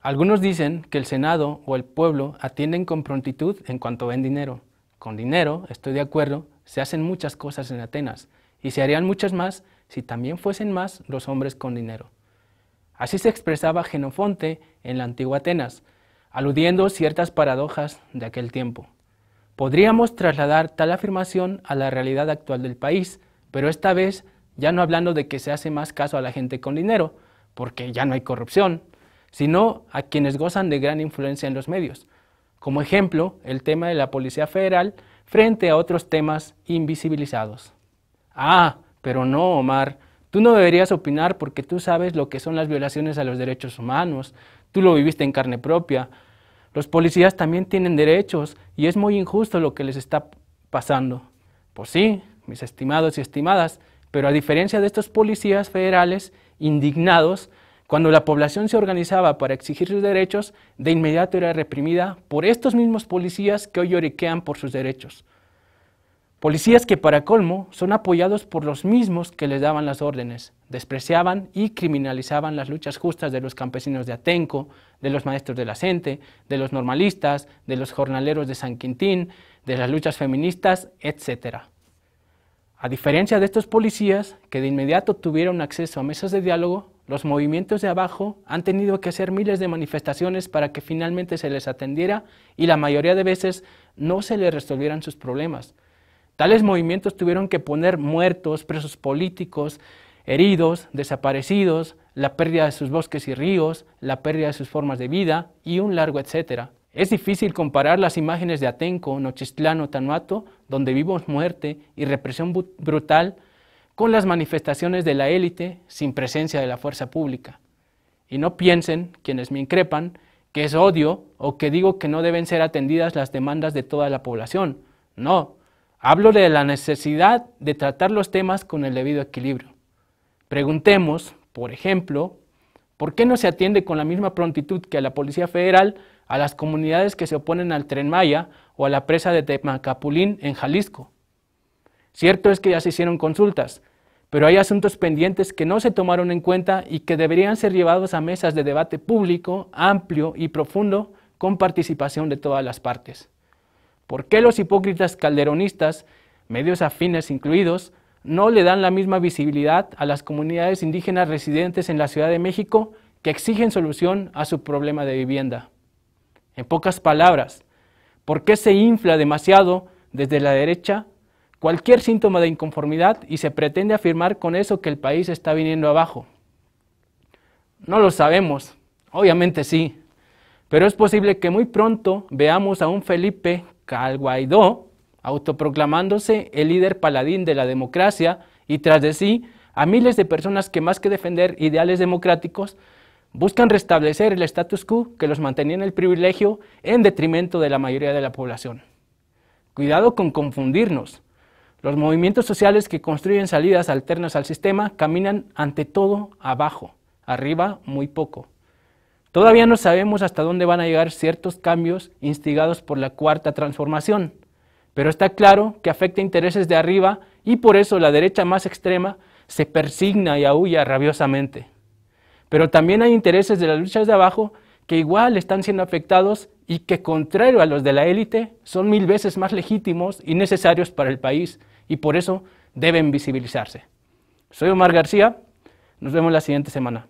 Algunos dicen que el Senado o el pueblo atienden con prontitud en cuanto ven dinero. Con dinero, estoy de acuerdo, se hacen muchas cosas en Atenas y se harían muchas más si también fuesen más los hombres con dinero. Así se expresaba Genofonte en la antigua Atenas, aludiendo ciertas paradojas de aquel tiempo. Podríamos trasladar tal afirmación a la realidad actual del país, pero esta vez ya no hablando de que se hace más caso a la gente con dinero, porque ya no hay corrupción, sino a quienes gozan de gran influencia en los medios, como ejemplo, el tema de la Policía Federal frente a otros temas invisibilizados. Ah, pero no, Omar, tú no deberías opinar porque tú sabes lo que son las violaciones a los derechos humanos, tú lo viviste en carne propia. Los policías también tienen derechos y es muy injusto lo que les está pasando. Pues sí, mis estimados y estimadas, pero a diferencia de estos policías federales indignados, cuando la población se organizaba para exigir sus derechos, de inmediato era reprimida por estos mismos policías que hoy lloriquean por sus derechos. Policías que para colmo son apoyados por los mismos que les daban las órdenes, despreciaban y criminalizaban las luchas justas de los campesinos de Atenco, de los maestros de la gente, de los normalistas, de los jornaleros de San Quintín, de las luchas feministas, etc. A diferencia de estos policías, que de inmediato tuvieron acceso a mesas de diálogo, los movimientos de abajo han tenido que hacer miles de manifestaciones para que finalmente se les atendiera y la mayoría de veces no se les resolvieran sus problemas. Tales movimientos tuvieron que poner muertos, presos políticos, heridos, desaparecidos, la pérdida de sus bosques y ríos, la pérdida de sus formas de vida y un largo etcétera. Es difícil comparar las imágenes de Atenco, Nochistlán o Tanuato, donde vimos muerte y represión brutal, con las manifestaciones de la élite sin presencia de la fuerza pública. Y no piensen, quienes me increpan, que es odio o que digo que no deben ser atendidas las demandas de toda la población. No, hablo de la necesidad de tratar los temas con el debido equilibrio. Preguntemos, por ejemplo, ¿por qué no se atiende con la misma prontitud que a la Policía Federal a las comunidades que se oponen al Tren Maya o a la presa de Temacapulín en Jalisco? Cierto es que ya se hicieron consultas, pero hay asuntos pendientes que no se tomaron en cuenta y que deberían ser llevados a mesas de debate público, amplio y profundo, con participación de todas las partes. ¿Por qué los hipócritas calderonistas, medios afines incluidos, no le dan la misma visibilidad a las comunidades indígenas residentes en la Ciudad de México que exigen solución a su problema de vivienda? En pocas palabras, ¿por qué se infla demasiado desde la derecha cualquier síntoma de inconformidad y se pretende afirmar con eso que el país está viniendo abajo. No lo sabemos, obviamente sí, pero es posible que muy pronto veamos a un Felipe Calguaidó autoproclamándose el líder paladín de la democracia y tras de sí a miles de personas que más que defender ideales democráticos buscan restablecer el status quo que los mantenía en el privilegio en detrimento de la mayoría de la población. Cuidado con confundirnos. Los movimientos sociales que construyen salidas alternas al sistema caminan ante todo abajo, arriba muy poco. Todavía no sabemos hasta dónde van a llegar ciertos cambios instigados por la cuarta transformación, pero está claro que afecta intereses de arriba y por eso la derecha más extrema se persigna y aúlla rabiosamente. Pero también hay intereses de las luchas de abajo que igual están siendo afectados y que, contrario a los de la élite, son mil veces más legítimos y necesarios para el país, y por eso deben visibilizarse. Soy Omar García, nos vemos la siguiente semana.